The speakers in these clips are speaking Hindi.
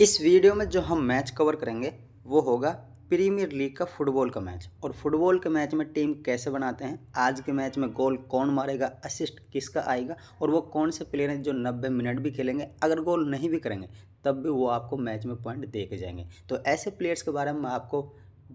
इस वीडियो में जो हम मैच कवर करेंगे वो होगा प्रीमियर लीग का फुटबॉल का मैच और फुटबॉल के मैच में टीम कैसे बनाते हैं आज के मैच में गोल कौन मारेगा असिस्ट किसका आएगा और वो कौन से प्लेयर हैं जो 90 मिनट भी खेलेंगे अगर गोल नहीं भी करेंगे तब भी वो आपको मैच में पॉइंट दे के जाएंगे तो ऐसे प्लेयर्स के बारे में आपको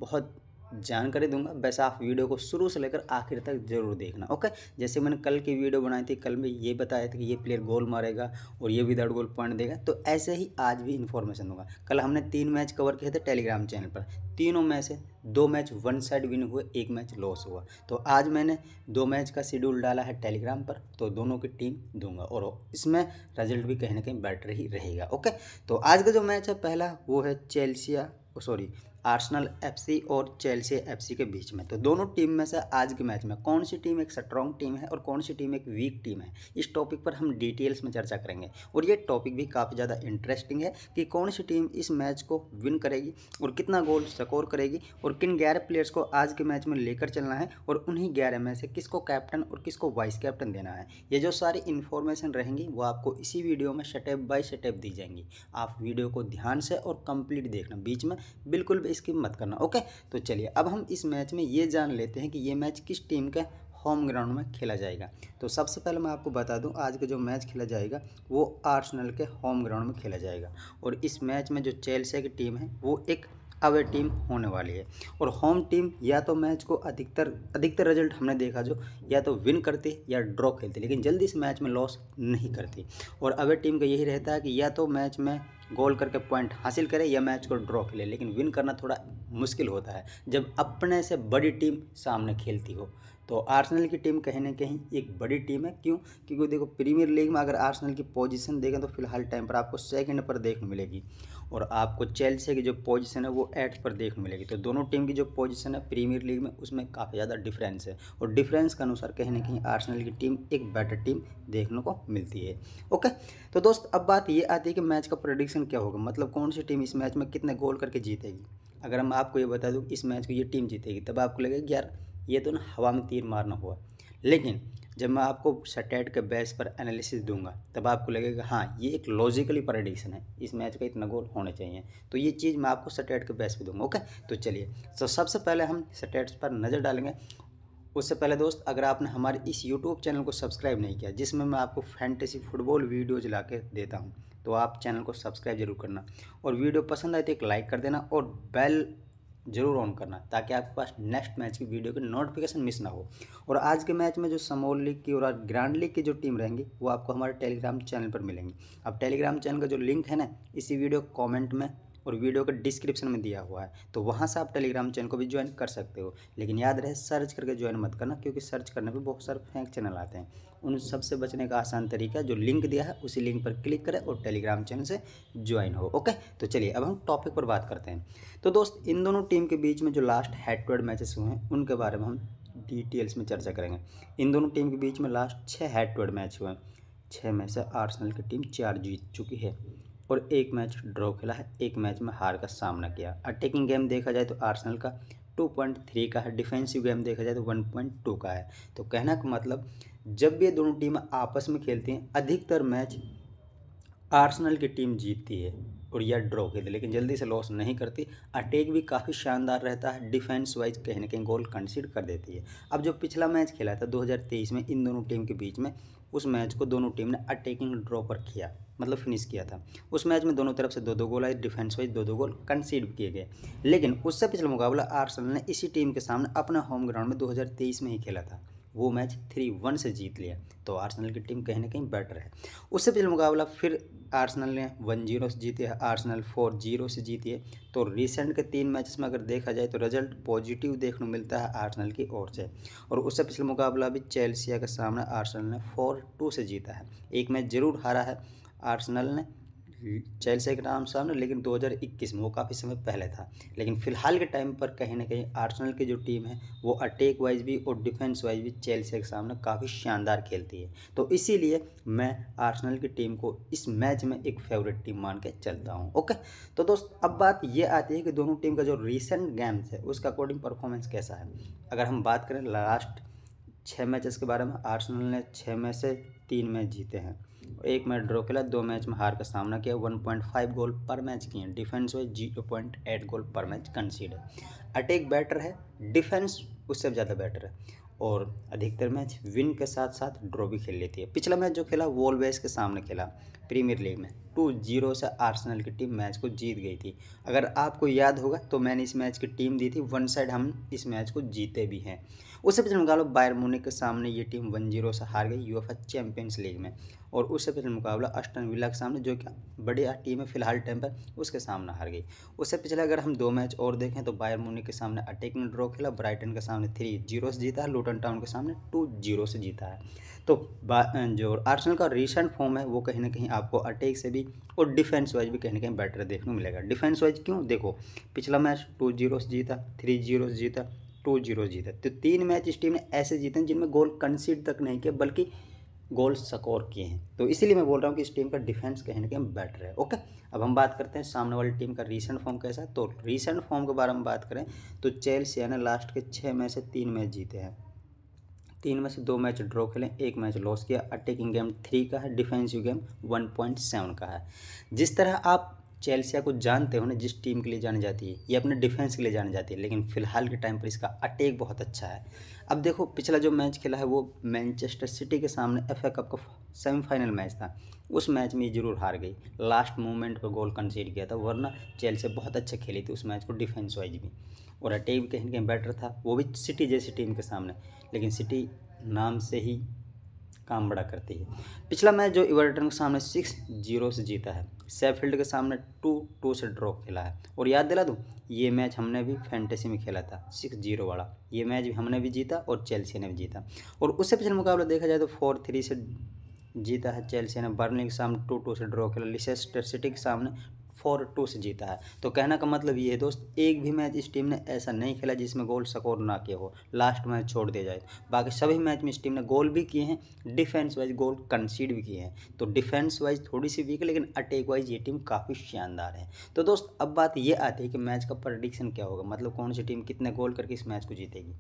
बहुत जानकारी दूंगा वैसे आप वीडियो को शुरू से लेकर आखिर तक जरूर देखना ओके जैसे मैंने कल की वीडियो बनाई थी कल में ये बताया था कि ये प्लेयर गोल मारेगा और ये विदाउट गोल पॉइंट देगा तो ऐसे ही आज भी इन्फॉर्मेशन दूंगा कल हमने तीन मैच कवर किए थे टेलीग्राम चैनल पर तीनों में से दो मैच वन साइड विन हुए एक मैच लॉस हुआ तो आज मैंने दो मैच का शेड्यूल डाला है टेलीग्राम पर तो दोनों की टीम दूंगा और इसमें रिजल्ट भी कहीं ना कहीं बेटर ही रहेगा ओके तो आज का जो मैच है पहला वो है चेल्सिया सॉरी आर्सनल एफसी और चेल्सी एफसी के बीच में तो दोनों टीम में से आज के मैच में कौन सी टीम एक स्ट्रॉन्ग टीम है और कौन सी टीम एक वीक टीम है इस टॉपिक पर हम डिटेल्स में चर्चा करेंगे और ये टॉपिक भी काफ़ी ज़्यादा इंटरेस्टिंग है कि कौन सी टीम इस मैच को विन करेगी और कितना गोल स्कोर करेगी और किन ग्यारह प्लेयर्स को आज के मैच में लेकर चलना है और उन्हीं ग्यारह में से किसको कैप्टन और किसको वाइस कैप्टन देना है ये जो सारी इन्फॉर्मेशन रहेंगी वो आपको इसी वीडियो में स्टेप बाई स्टेप दी जाएंगी आप वीडियो को ध्यान से और कंप्लीट देखना बीच में बिल्कुल पे स्किप मत करना ओके तो चलिए अब हम इस मैच में ये जान लेते हैं कि ये मैच किस टीम का होम ग्राउंड में खेला जाएगा तो सबसे पहले मैं आपको बता दूं आज का जो मैच खेला जाएगा वो आर्सनल के होम ग्राउंड में खेला जाएगा और इस मैच में जो चेल्सिया की टीम है वो एक अवे टीम होने वाली है और होम टीम या तो मैच को अधिकतर अधिकतर रिजल्ट हमने देखा जो या तो विन करती या ड्रॉ खेलती लेकिन जल्दी इस मैच में लॉस नहीं करती और अवे टीम का यही रहता है कि या तो मैच में गोल करके पॉइंट हासिल करे या मैच को ड्रॉ खेले लेकिन विन करना थोड़ा मुश्किल होता है जब अपने से बड़ी टीम सामने खेलती हो तो आर्सेनल की टीम कहीं ना कहीं एक बड़ी टीम है क्यों क्योंकि देखो प्रीमियर लीग में अगर आर्सेनल की पोजीशन देखें तो फिलहाल टाइम पर आपको सेकंड पर देखने मिलेगी और आपको चेल्सी की जो पोजीशन है वो एट पर देखने मिलेगी तो दोनों टीम की जो पोजीशन है प्रीमियर लीग में उसमें काफ़ी ज़्यादा डिफरेंस है और डिफरेंस के अनुसार कहीं ना कहीं आर्सनल की टीम एक बेटर टीम देखने को मिलती है ओके तो दोस्त अब बात ये आती है कि मैच का प्रडिक्शन क्या होगा मतलब कौन सी टीम इस मैच में कितने गोल करके जीतेगी अगर हम आपको ये बता दूँ इस मैच को ये टीम जीतेगी तब आपको लगेगा यार ये तो ना हवा में तीर मारना हुआ लेकिन जब मैं आपको सटेट के बेस पर एनालिसिस दूंगा तब आपको लगेगा हाँ ये एक लॉजिकली प्रडिक्शन है इस मैच का इतना गोल होना चाहिए तो ये चीज़ मैं आपको सटेट के बेस पर दूंगा ओके तो चलिए तो सबसे पहले हम सटेट्स पर नज़र डालेंगे उससे पहले दोस्त अगर आपने हमारे इस यूट्यूब चैनल को सब्सक्राइब नहीं किया जिसमें मैं आपको फैंटेसी फुटबॉल वीडियोज ला देता हूँ तो आप चैनल को सब्सक्राइब जरूर करना और वीडियो पसंद आए तो एक लाइक कर देना और बेल जरूर ऑन करना ताकि आपके पास नेक्स्ट मैच की वीडियो की नोटिफिकेशन मिस ना हो और आज के मैच में जो समोल लीग की और ग्रैंड लीग की जो टीम रहेंगी वो आपको हमारे टेलीग्राम चैनल पर मिलेंगी अब टेलीग्राम चैनल का जो लिंक है ना इसी वीडियो कमेंट में और वीडियो का डिस्क्रिप्शन में दिया हुआ है तो वहाँ से आप टेलीग्राम चैनल को भी ज्वाइन कर सकते हो लेकिन याद रहे सर्च करके ज्वाइन मत करना क्योंकि सर्च करने पर बहुत सारे फेंक चैनल आते हैं उन सबसे बचने का आसान तरीका जो लिंक दिया है उसी लिंक पर क्लिक करें और टेलीग्राम चैनल से ज्वाइन हो ओके तो चलिए अब हम टॉपिक पर बात करते हैं तो दोस्त इन दोनों टीम के बीच में जो last head to head matches हुए हैं उनके बारे में हम डिटेल्स में चर्चा करेंगे इन दोनों टीम के बीच में लास्ट छः हेड टू हेड मैच हुए हैं छः में से आर्सेनल की टीम चार जीत चुकी है और एक मैच ड्रॉ खेला है एक मैच में हार का सामना किया अटैकिंग गेम देखा जाए तो आर्सनल का 2.3 का है डिफेंसिव गेम देखा जाए तो 1.2 का है तो कहना का मतलब जब ये दोनों टीम आपस में खेलती हैं अधिकतर मैच आर्सनल की टीम जीतती है और यह ड्रॉ खेलती लेकिन जल्दी से लॉस नहीं करती अटैक भी काफ़ी शानदार रहता है डिफेंस वाइज कहीं ना कहीं गोल कंसीड कर देती है अब जो पिछला मैच खेला था 2023 में इन दोनों टीम के बीच में उस मैच को दोनों टीम ने अटैकिंग ड्रॉ पर किया मतलब फिनिश किया था उस मैच में दोनों तरफ से दो दो गोल आए डिफेंस वाइज दो दो गोल कंसीड किए गए लेकिन उससे पिछला मुकाबला आर्सेनल ने इसी टीम के सामने अपना होम ग्राउंड में 2023 में ही खेला था वो मैच थ्री वन से जीत लिया तो आर्सेनल की टीम कहीं ना कहीं बेटर है उससे पहले मुकाबला फिर आर्सेनल ने वन जीरो से जीती है आर्सेनल फोर जीरो से जीती है तो रिसेंट के तीन मैचेस में अगर देखा जाए तो रिजल्ट पॉजिटिव देखने को मिलता है आर्सेनल की ओर से और उससे पिछले मुकाबला भी चेल्सिया का सामना आर्सनल ने फोर टू से जीता है एक मैच जरूर हारा है आर्सनल ने चैल साइड नाम सामने लेकिन 2021 में वो काफ़ी समय पहले था लेकिन फिलहाल के टाइम पर कहीं ना कहीं आर्सेनल की जो टीम है वो अटैक वाइज भी और डिफेंस वाइज भी चैल के सामने काफ़ी शानदार खेलती है तो इसीलिए मैं आर्सेनल की टीम को इस मैच में एक फेवरेट टीम मान के चलता हूँ ओके तो दोस्त अब बात ये आती है कि दोनों टीम का जो रिसेंट गेम्स है उसका अकॉर्डिंग परफॉर्मेंस कैसा है अगर हम बात करें लास्ट छः मैचेस के बारे में आर्सेनल ने छः में से तीन मैच जीते हैं एक मैच ड्रॉ खेला दो मैच में हार का सामना किया 1.5 गोल पर मैच किए डिफेंस में जीरो पॉइंट एट गोल पर मैच कंसीड है अटैक बेटर है डिफेंस उससे ज़्यादा बेटर है और अधिकतर मैच विन के साथ साथ ड्रॉ भी खेल लेती है पिछला मैच जो खेला वॉलवेज के सामने खेला प्रीमियर लीग में टू जीरो से आर्सेनल की टीम मैच को जीत गई थी अगर आपको याद होगा तो मैंने इस मैच की टीम दी थी वन साइड हम इस मैच को जीते भी हैं उससे पिछले मुकाबला बायर मुनिक के सामने ये टीम वन जीरो से हार गई यूएफए चैंपियंस लीग में और उससे पिछले मुकाबला अस्टन विला के सामने जो कि बड़ी टीम है फिलहाल टाइम पर उसके सामने हार गई उससे पिछले अगर हम दो मैच और देखें तो बायर मुनिक के सामने अटैक में ड्रॉ खेला ब्राइटन के सामने थ्री जीरो से जीता है लूटन टाउन के सामने टू जीरो से जीता है तो जो आर्सनल का रिसेंट फॉर्म है वो कहीं ना कहीं आपको अटैक से भी और डिफेंस वाइज भी कहीं ना कहीं बेटर देखने को मिलेगा डिफेंस वाइज क्यों देखो पिछला मैच टू जीरो से जीता थ्री जीरो से जीता टू जीरो से जीता तो तीन मैच इस टीम ने ऐसे जीते हैं जिनमें गोल कंसीड तक नहीं किए बल्कि गोल स्कोर किए हैं तो इसीलिए मैं बोल रहा हूँ कि इस टीम का डिफेंस कहीं ना कहीं बेटर है ओके अब हम बात करते हैं सामने वाली टीम का रीसेंट फॉर्म कैसा है तो रीसेंट फॉर्म के बारे में बात करें तो चेल्सिया ने लास्ट के छः मैच से तीन मैच जीते हैं तीन में से दो मैच ड्रॉ खेलें एक मैच लॉस किया अटैकिंग गेम थ्री का है defensive game one point seven का है जिस तरह आप चेल्सिया को जानते हो ना जिस टीम के लिए जानी जाती है ये अपने डिफेंस के लिए जानी जाती है लेकिन फिलहाल के टाइम पर इसका अटैक बहुत अच्छा है अब देखो पिछला जो मैच खेला है वो मैनचेस्टर सिटी के सामने एफ कप का सेमीफाइनल मैच था उस मैच में ये जरूर हार गई लास्ट मोमेंट पर गोल कंसीड किया था वरना चेल्सिया बहुत अच्छा खेली थी उस मैच को डिफेंस वाइज भी और अटैक भी कहीं कहीं बेटर था वो भी सिटी जैसी टीम के सामने लेकिन सिटी नाम से ही काम बड़ा करती है पिछला मैच जो इवर्टन के सामने सिक्स जीरो से जीता है सेफील्ड के सामने टू टू से ड्रॉ खेला है और याद दिला दूँ ये मैच हमने भी फैंटेसी में खेला था सिक्स जीरो वाला ये मैच भी हमने भी जीता और चेल्सी ने भी जीता और उससे पिछले मुकाबला देखा जाए तो फोर थ्री से जीता है चेल्सी ने बर्निंग के सामने टू टू से ड्रॉ खेला लिसेस्टर सिटी के सामने फोर टू से जीता है तो कहने का मतलब ये है दोस्त एक भी मैच इस टीम ने ऐसा नहीं खेला जिसमें गोल स्कोर ना किया हो लास्ट मैच छोड़ दिया जाए बाकी सभी मैच में इस टीम ने गोल भी किए हैं डिफेंस वाइज गोल कंसीड भी किए हैं तो डिफेंस वाइज थोड़ी सी वीक है लेकिन अटैक वाइज ये टीम काफ़ी शानदार है तो दोस्त अब बात ये आती है कि मैच का प्रडिक्शन क्या होगा मतलब कौन सी टीम कितने गोल करके इस मैच को जीतेगी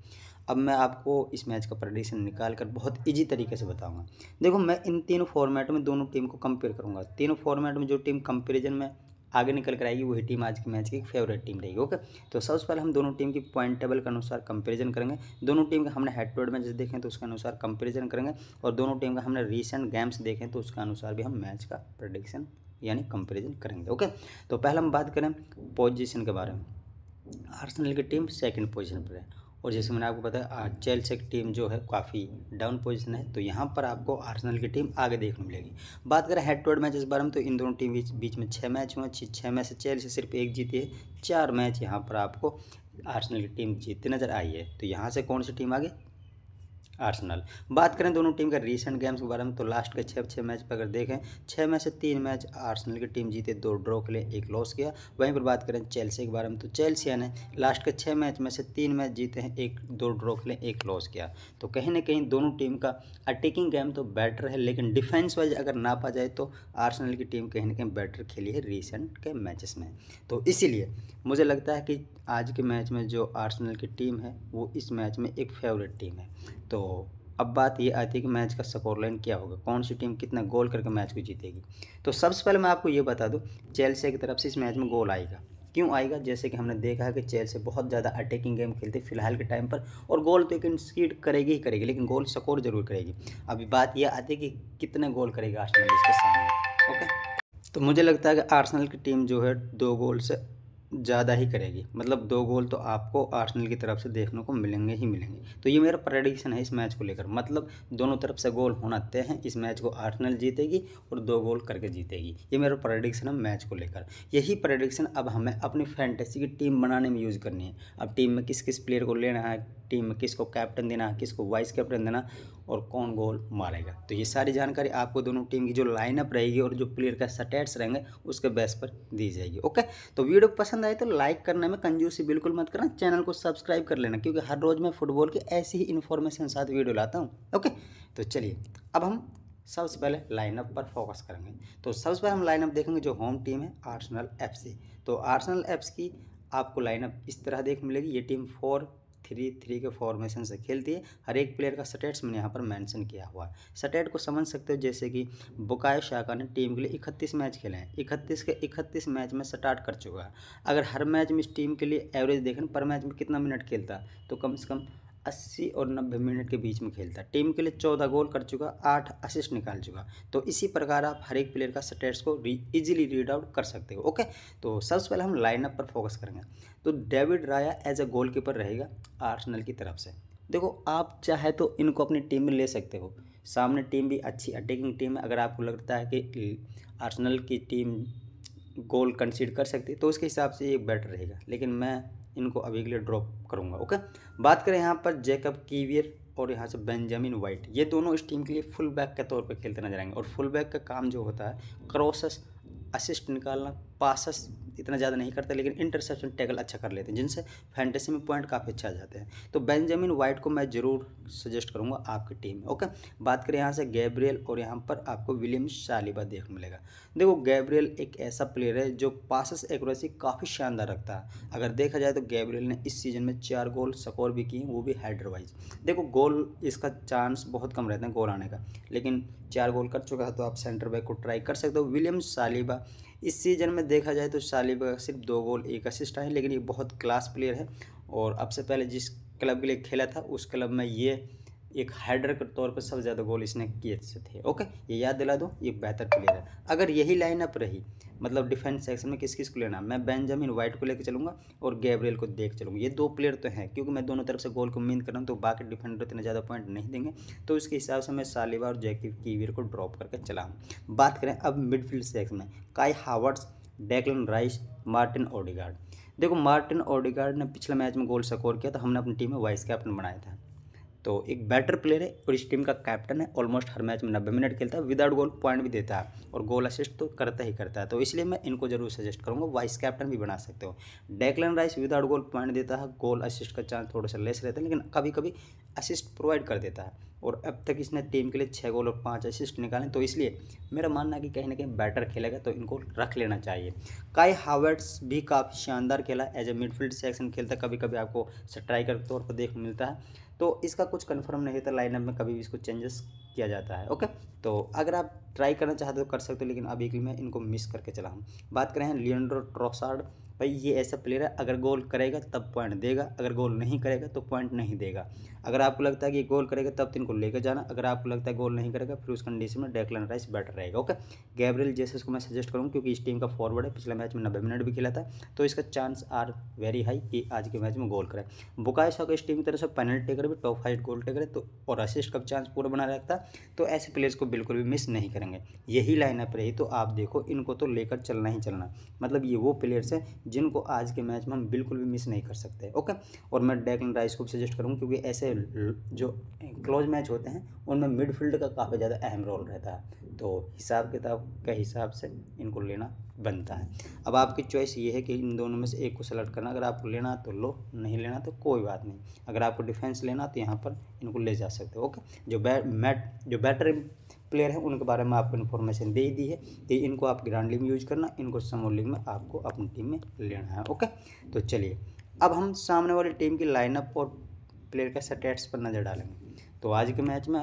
अब मैं आपको इस मैच का प्रडिक्शन निकाल कर बहुत ईजी तरीके से बताऊँगा देखो मैं इन तीनों फॉर्मेट में दोनों टीम को कंपेयर करूँगा तीनों फॉर्मेट में जो टीम कंपेरिजन में आगे निकल कर आएगी वही टीम आज के मैच की फेवरेट टीम रहेगी ओके तो सबसे पहले हम दोनों टीम की पॉइंट टेबल के अनुसार कंपेरिजन करेंगे दोनों टीम का हमने हेड टू हेड मैच देखें तो उसके अनुसार कंपेरिजन करेंगे और दोनों टीम का हमने रिसेंट गेम्स देखें तो उसके अनुसार भी हम मैच का प्रडिक्शन यानी कंपेरिजन करेंगे ओके तो पहले हम बात करें पोजिशन के बारे में आर्सनल की टीम सेकेंड पोजिशन पर है और जैसे मैंने आपको बताया चेल्स की टीम जो है काफ़ी डाउन पोजीशन है तो यहाँ पर आपको आर्सेनल की टीम आगे देखने मिलेगी बात करें हेड टू हेड मैच इस बारे में तो इन दोनों टीम बीच बीच में छः मैच हुए छः मैच से से सिर्फ एक जीती है चार मैच यहाँ पर आपको आर्सेनल की टीम जीतती नज़र आई है तो यहाँ से कौन सी टीम आगे आर्सेनल बात करें दोनों टीम के रिसेंट गेम्स के बारे में तो लास्ट के छः छः मैच पर अगर देखें छः मैच से तीन मैच आर्सेनल की टीम जीते दो ड्रॉ के लिए एक लॉस किया वहीं पर बात करें चेल्सी के बारे में तो चेल्सिया ने लास्ट के छः मैच में से तीन मैच जीते हैं एक दो ड्रॉ के लिए एक लॉस किया तो कहीं ना कहीं दोनों टीम का अटैकिंग गेम तो बेटर है लेकिन डिफेंस वाइज अगर नापा जाए तो आर्सनल की टीम कहीं ना कहीं बेटर खेली है रिसेंट के मैचेस में तो इसीलिए मुझे लगता है कि आज के मैच में जो आर्सनल की टीम है वो इस मैच में एक फेवरेट टीम है तो हो अब बात ये आती है कि मैच का स्कोर लाइन क्या होगा कौन सी टीम कितना गोल करके मैच को जीतेगी तो सबसे पहले मैं आपको ये बता दूँ चेल्सी की तरफ से इस मैच में गोल आएगा क्यों आएगा जैसे कि हमने देखा है कि चेल्सी बहुत ज़्यादा अटैकिंग गेम खेलते फिलहाल के टाइम पर और गोल तो स्कीड करेगी ही करेगी लेकिन गोल स्कोर जरूर करेगी अभी बात यह आती है कि कितने गोल करेगी आर्सनल इसके सामने ओके तो मुझे लगता है कि आर्सनल की टीम जो है दो गोल से ज़्यादा ही करेगी मतलब दो गोल तो आपको आर्सेनल की तरफ से देखने को मिलेंगे ही मिलेंगे तो ये मेरा प्रेडिक्शन है इस मैच को लेकर मतलब दोनों तरफ से गोल होना तय है इस मैच को आर्सेनल जीतेगी और दो गोल करके जीतेगी ये मेरा प्रेडिक्शन है मैच को लेकर यही प्रडिक्शन अब हमें अपनी फैंटेसी की टीम बनाने में यूज़ करनी है अब टीम में किस किस प्लेयर को लेना है टीम में किसको कैप्टन देना है किसको वाइस कैप्टन देना और कौन गोल मारेगा तो ये सारी जानकारी आपको दोनों टीम की जो लाइनअप रहेगी और जो प्लेयर का स्टेट्स रहेंगे उसके बेस पर दी जाएगी ओके तो वीडियो पसंद पसंद आए तो लाइक करने में कंजूसी बिल्कुल मत करना चैनल को सब्सक्राइब कर लेना क्योंकि हर रोज़ मैं फुटबॉल की ऐसी ही इन्फॉर्मेशन साथ वीडियो लाता हूँ ओके तो चलिए अब हम सबसे पहले लाइनअप पर फोकस करेंगे तो सबसे पहले हम लाइनअप देखेंगे जो होम टीम है आर्सनल एफ तो आर्सनल एफ की आपको लाइनअप इस तरह देख मिलेगी ये टीम फोर थ्री थ्री के फॉर्मेशन से खेलती है हर एक प्लेयर का स्टेट्स मैंने यहाँ पर मेंशन किया हुआ है स्टेट को समझ सकते हो जैसे कि बुकायो शाखा ने टीम के लिए इकतीस मैच खेले हैं इकतीस के इकतीस मैच में स्टार्ट कर चुका है अगर हर मैच में इस टीम के लिए एवरेज देखें पर मैच में कितना मिनट खेलता तो कम से कम अस्सी और नब्बे मिनट के बीच में खेलता है टीम के लिए चौदह गोल कर चुका आठ असिस्ट निकाल चुका तो इसी प्रकार आप हर एक प्लेयर का स्टेट्स को री, इजीली रीड आउट कर सकते हो ओके तो सबसे पहले हम लाइनअप पर फोकस करेंगे तो David Raya as a goalkeeper रहेगा आर्सनल की तरफ से देखो आप चाहे तो इनको अपनी टीम में ले सकते हो सामने टीम भी अच्छी अटैकिंग टीम है अगर आपको लगता है कि आर्सनल की टीम गोल कंसीड कर सकती है तो उसके हिसाब से ये बेटर रहेगा लेकिन मैं इनको अभी के लिए ड्रॉप करूँगा ओके बात करें यहाँ पर जैकब कीवियर और यहाँ से बेंजामिन वाइट ये दोनों इस टीम के लिए फुल बैक के तौर पर खेलते नजर आएंगे और फुल बैक का काम जो होता है क्रॉसेस असिस्ट निकालना पासस इतना ज़्यादा नहीं करते लेकिन इंटरसेप्शन टैकल अच्छा कर लेते हैं जिनसे फैंटेसी में पॉइंट काफ़ी अच्छा आ जाते हैं तो बेंजामिन वाइट को मैं ज़रूर सजेस्ट करूँगा आपकी टीम में ओके बात करें यहाँ से गैब्रियल और यहाँ पर आपको विलियम शालिबा देखने मिलेगा देखो गैब्रियल एक ऐसा प्लेयर है जो पासस एक्यूरेसी काफ़ी शानदार रखता है अगर देखा जाए तो गैब्रियल ने इस सीज़न में चार गोल स्कोर भी किए वो भी हेडर देखो गोल इसका चांस बहुत कम रहता है गोल आने का लेकिन चार गोल कर चुका है तो आप सेंटर बैक को ट्राई कर सकते हो विलियम सालिबा इस सीजन में देखा जाए तो शालिब का सिर्फ दो गोल एक असिस्ट है लेकिन ये बहुत क्लास प्लेयर है और अब से पहले जिस क्लब के लिए खेला था उस क्लब में ये एक हाइडर के तौर पर सबसे ज़्यादा गोल इसने किए थे ओके ये याद दिला दो ये बेहतर प्लेयर है अगर यही लाइनअप रही मतलब डिफेंस सेक्शन में किस किस को लेना मैं बेंजामिन वाइट को लेकर चलूँगा और गैब्रियल को देख चलूँगा ये दो प्लेयर तो हैं क्योंकि मैं दोनों तरफ से गोल को उम्मीद कर रहा हूँ तो बाकी डिफेंडर इतने ज़्यादा पॉइंट नहीं देंगे तो उसके हिसाब से मैं सालिबा और जैकी कीवीर को ड्रॉप करके चलाऊँ बात करें अब मिडफील्ड सेक्शन में Kai Havertz Declan Rice Martin Odegaard देखो मार्टिन ओडिगार्ड ने पिछले मैच में गोल स्कोर किया तो हमने अपनी टीम में वाइस कैप्टन बनाया था तो एक बैटर प्लेयर है और इस टीम का कैप्टन है ऑलमोस्ट हर मैच में नब्बे मिनट खेलता है विदाउट गोल पॉइंट भी देता है और गोल असिस्ट तो करता ही करता है तो इसलिए मैं इनको जरूर सजेस्ट करूँगा वाइस कैप्टन भी बना सकते हो Declan Rice without goal point देता है गोल असिस्ट का चांस थोड़ा सा लेस रहता है लेकिन कभी कभी असिस्ट प्रोवाइड कर देता है और अब तक इसने टीम के लिए छः गोल और पाँच असिस्ट निकाले तो इसलिए मेरा मानना है कि कहीं ना कहीं बैटर खेलेगा तो इनको रख लेना चाहिए काई हावर्ट्स भी काफ़ी शानदार खेला एज ए मिडफील्ड सेक्शन खेलता कभी कभी आपको स्ट्राइकर के तौर पर देखने मिलता है तो इसका कुछ कन्फर्म नहीं था लाइनअप में कभी भी इसको चेंजेस किया जाता है ओके तो अगर आप ट्राई करना चाहते हो कर सकते हो लेकिन अभी मैं इनको मिस करके चला हूँ बात करें लियोन्ड्रो ट्रोसार्ड भाई ये ऐसा प्लेयर है अगर गोल करेगा तब पॉइंट देगा अगर गोल नहीं करेगा तो पॉइंट नहीं देगा अगर आपको लगता है कि गोल करेगा तब तो इनको लेकर जाना अगर आपको लगता है गोल नहीं करेगा फिर उस कंडीशन में डेकलन राइस बेटर रहेगा ओके गैब्रियल जैसे को मैं सजेस्ट करूँ क्योंकि इस टीम का फॉरवर्ड है पिछले मैच में नब्बे मिनट भी खेला था तो इसका चांस आर वेरी हाई कि आज के मैच में गोल करें बुकाय शॉक इस टीम की तरफ से पेनल्टी टेकर भी टॉप फाइव गोल टेकर तो और असिस्ट का चांस पूरा बना रखता तो ऐसे प्लेयर्स को बिल्कुल भी मिस नहीं करेंगे यही लाइनअप रही तो आप देखो इनको तो लेकर चलना ही चलना मतलब ये वो प्लेयर्स हैं जिनको आज के मैच में हम बिल्कुल भी मिस नहीं कर सकते ओके और मैं डेकन राइस को भी सजेस्ट करूँगा क्योंकि ऐसे जो क्लोज मैच होते हैं उनमें मिडफील्ड का काफ़ी ज़्यादा अहम रोल रहता है तो हिसाब किताब के हिसाब से इनको लेना बनता है अब आपकी चॉइस ये है कि इन दोनों में से एक को सेलेक्ट करना अगर आपको लेना तो लो नहीं लेना तो कोई बात नहीं अगर आपको डिफेंस लेना तो यहाँ पर इनको ले जा सकते हो ओके जो बै मैट जो बैटरी प्लेयर हैं उनके बारे में आपको इन्फॉर्मेशन दे दी है कि तो इनको आप ग्रांड लीग में यूज करना इनको समोर लीग में आपको अपनी टीम में लेना है ओके तो चलिए अब हम सामने वाली टीम की लाइनअप और प्लेयर का स्टेट्स पर नज़र डालेंगे तो आज के मैच में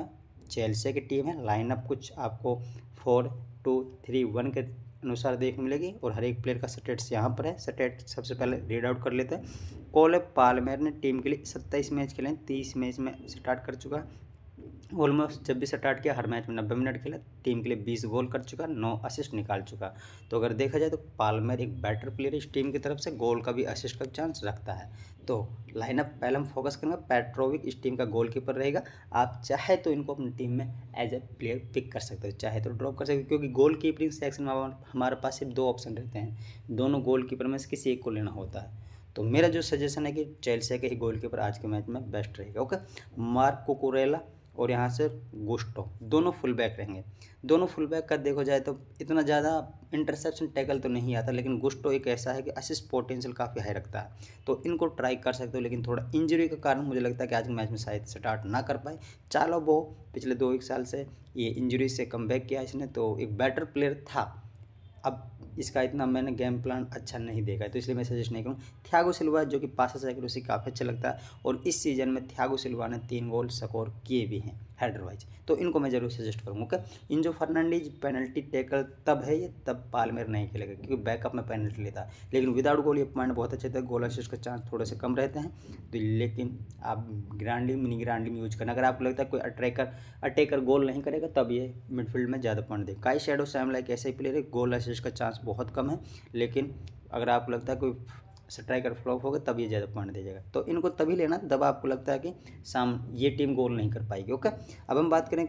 चेल्सिया की टीम है लाइनअप कुछ आपको फोर टू थ्री वन के अनुसार देखने मिलेगी और हर एक प्लेयर का स्टेट्स यहाँ पर है स्टेट सबसे पहले रीड आउट कर लेते हैं कोले पालमेर ने टीम के लिए सत्ताईस मैच खेले हैं तीस मैच में स्टार्ट कर चुका है ऑलमोस्ट जब भी स्टार्ट किया हर मैच में नब्बे मिनट खेला टीम के लिए बीस गोल कर चुका नौ असिस्ट निकाल चुका तो अगर देखा जाए तो पालमेर एक बैटर प्लेयर इस टीम की तरफ से गोल का भी असिस्ट का चांस रखता है तो लाइनअप पहले हम फोकस करेंगे पेट्रोविक इस टीम का गोल कीपर रहेगा आप चाहे तो इनको अपनी टीम में एज ए प्लेयर पिक कर सकते हो चाहे तो ड्रॉप कर सकते हो क्योंकि गोल कीपरिंग सेक्शन में हमारे पास सिर्फ दो ऑप्शन रहते हैं दोनों गोल कीपर में से किसी एक को लेना होता है तो मेरा जो सजेशन है कि चेल्सिया के ही कीपर आज के मैच में बेस्ट रहेगा ओके मार्क कोकोरेला और यहाँ से गुस्टो दोनों फुल बैक रहेंगे दोनों फुल बैक का देखो जाए तो इतना ज़्यादा इंटरसेप्शन टैकल तो नहीं आता लेकिन गुस्टो एक ऐसा है कि असिस्ट पोटेंशियल काफ़ी हाई रखता है तो इनको ट्राई कर सकते हो लेकिन थोड़ा इंजरी के कारण मुझे लगता है कि आज के मैच में शायद स्टार्ट ना कर पाए चालो वो पिछले दो एक साल से ये इंजरी से कम किया इसने तो एक बेटर प्लेयर था अब इसका इतना मैंने गेम प्लान अच्छा नहीं देखा है तो इसलिए मैं सजेस्ट नहीं करूँ थ्यागो सिल्वा जो कि पास उसे काफ़ी अच्छा लगता है और इस सीजन में थ्यागो सिल्वा ने तीन गोल स्कोर किए भी हैं हेडर तो इनको मैं जरूर सजेस्ट करूँगा okay Enzo Fernandez penalty taker तब है ये तब पालमेर नहीं खेलेगा क्योंकि बैकअप में पेनल्टी लेता है लेकिन विदाउट गोल ये पॉइंट बहुत अच्छे थे गोल असिस्ट का चांस थोड़े से कम रहते हैं तो लेकिन आप ग्रांडली मिनी ग्रांडली में यूज करना अगर आपको लगता है कोई अट्रैकर अटैकर गोल नहीं करेगा तब ये मिडफील्ड में ज़्यादा पॉइंट देगा काई शेडो सैम लाइक ऐसे ही प्लेयर है गोल असिस्ट का चांस बहुत कम है लेकिन अगर आपको लगता है कोई स्ट्राइकर फ्लॉप होगा तब ये ज़्यादा पॉइंट दे जाएगा तो इनको तभी लेना तब आपको लगता है कि शाम ये टीम गोल नहीं कर पाएगी ओके अब हम बात करें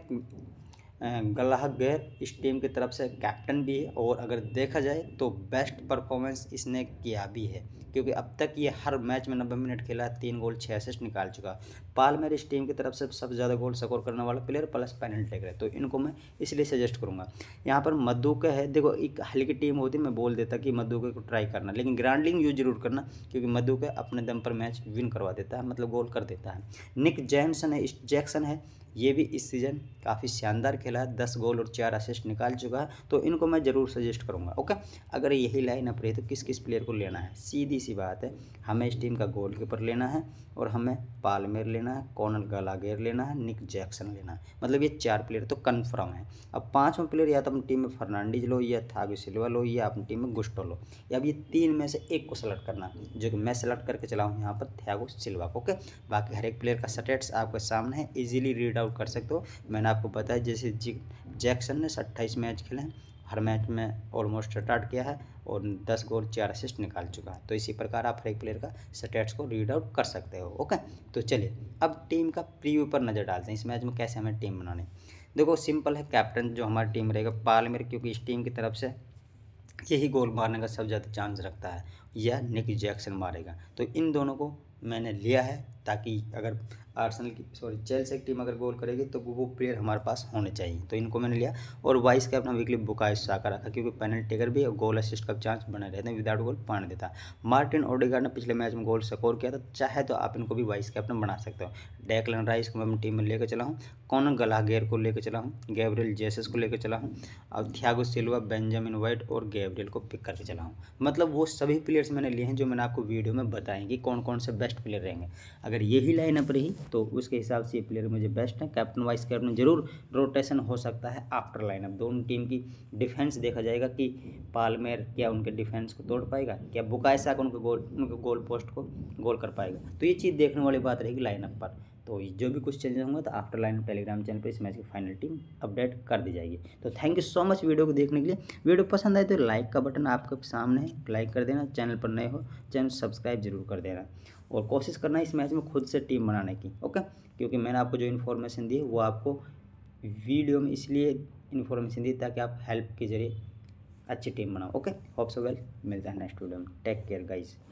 गलाह गैर इस टीम की तरफ से कैप्टन भी है और अगर देखा जाए तो बेस्ट परफॉर्मेंस इसने किया भी है क्योंकि अब तक ये हर मैच में नब्बे मिनट खेला तीन गोल छः असिस्ट निकाल चुका पालमेर इस टीम की तरफ से सबसे ज़्यादा गोल स्कोर करने वाला प्लेयर प्लस टेक लेकर तो इनको मैं इसलिए सजेस्ट करूँगा यहाँ पर मधुका है देखो एक हल्की टीम होती मैं बोल देता कि मधुके को ट्राई करना लेकिन ग्रांडिंग यूज जरूर करना क्योंकि मधुका अपने दम पर मैच विन करवा देता है मतलब गोल कर देता है निक जैनसन है जैक्सन है ये भी इस सीज़न काफ़ी शानदार खेला है दस गोल और चार असिस्ट निकाल चुका है तो इनको मैं ज़रूर सजेस्ट करूँगा ओके अगर यही लाइन अप रही तो किस किस प्लेयर को लेना है सीधी सी बात है हमें इस टीम का गोल कीपर लेना है और हमें पालमेर लेना है कॉर्नर गलागेर लेना है निक जैक्सन लेना है मतलब ये चार प्लेयर तो कन्फर्म है अब पाँचवा प्लेयर या तो अपनी टीम में फर्नांडिज लो या थागो सिल्वा लो या अपनी टीम में गुस्टो लो या अब ये तीन में से एक को सेलेक्ट करना जो कि मैं सेलेक्ट करके चलाऊँ यहाँ पर थ्यागो सिल्वा को ओके बाकी हर एक प्लेयर का सटेट्स आपके सामने है इजीली रीड आउट आप कर सकते हो मैंने आपको बताया जैसे जी जैक्सन ने अट्ठाईस मैच खेले हैं हर मैच में ऑलमोस्ट स्टार्ट किया है और दस गोल चार असिस्ट निकाल चुका है तो इसी प्रकार आप हर एक प्लेयर का स्टेट्स को रीड आउट कर सकते हो ओके तो चलिए अब टीम का प्रीव्यू पर नज़र डालते हैं इस मैच में कैसे हमें टीम बनानी देखो सिंपल है कैप्टन जो हमारी टीम रहेगा पालमेर क्योंकि इस टीम की तरफ से यही गोल मारने का सबसे ज़्यादा चांस रखता है यह निक जैक्सन मारेगा तो इन दोनों को मैंने लिया है ताकि अगर आर्सनल की सॉरी चेल्स एक टीम अगर गोल करेगी तो वो प्लेयर हमारे पास होने चाहिए तो इनको मैंने लिया और vice captain weekly Bukayo Saka रखा क्योंकि पेनल टेकर भी गोल असिस्ट का चांस बने रहते हैं विदाउट गोल पान देता मार्टिन ओडेगार्ड ने पिछले मैच में गोल स्कोर किया था चाहे तो आप इनको भी वाइस कैप्टन बना सकते हो डैकलन राइस को मैं अपनी टीम में लेकर चला हूँ कॉनर गलागेर को लेकर चला हूँ गैब्रियल जेसस को लेकर चला हूँ और थियागो सिल्वा बेंजामिन वाइट और गैब्रियल को पिक करके चला हूँ मतलब वो सभी प्लेयर्स मैंने लिए हैं जो मैंने आपको वीडियो में बताएंगे कौन कौन से बेस्ट प्लेयर रहेंगे अगर अगर यही लाइनअप रही तो उसके हिसाब से ये प्लेयर मुझे बेस्ट है कैप्टन वाइस कैप्टन जरूर रोटेशन हो सकता है आफ्टर लाइनअप दोनों टीम की डिफेंस देखा जाएगा कि पालमेर क्या उनके डिफेंस को तोड़ पाएगा क्या बुकाय साक उनके गोल उनके गोल पोस्ट को गोल कर पाएगा तो ये चीज़ देखने वाली बात रहेगी लाइनअप पर तो जो भी कुछ चेंजेस होंगे तो आफ्टर लाइन टेलीग्राम चैनल पर इस मैच की फाइनल टीम अपडेट कर दी जाएगी तो thank you so much video को देखने के लिए वीडियो पसंद आए तो लाइक का बटन आपके सामने है लाइक कर देना चैनल पर नए हो चैनल सब्सक्राइब जरूर कर देना और कोशिश करना इस मैच में खुद से टीम बनाने की ओके क्योंकि मैंने आपको जो इन्फॉर्मेशन दी वो आपको वीडियो में इसलिए इन्फॉर्मेशन दी ताकि आप हेल्प के जरिए अच्छी टीम बनाओ ओके होप्स वेल मिलता है नेक्स्ट वीडियो में टेक केयर गाइज़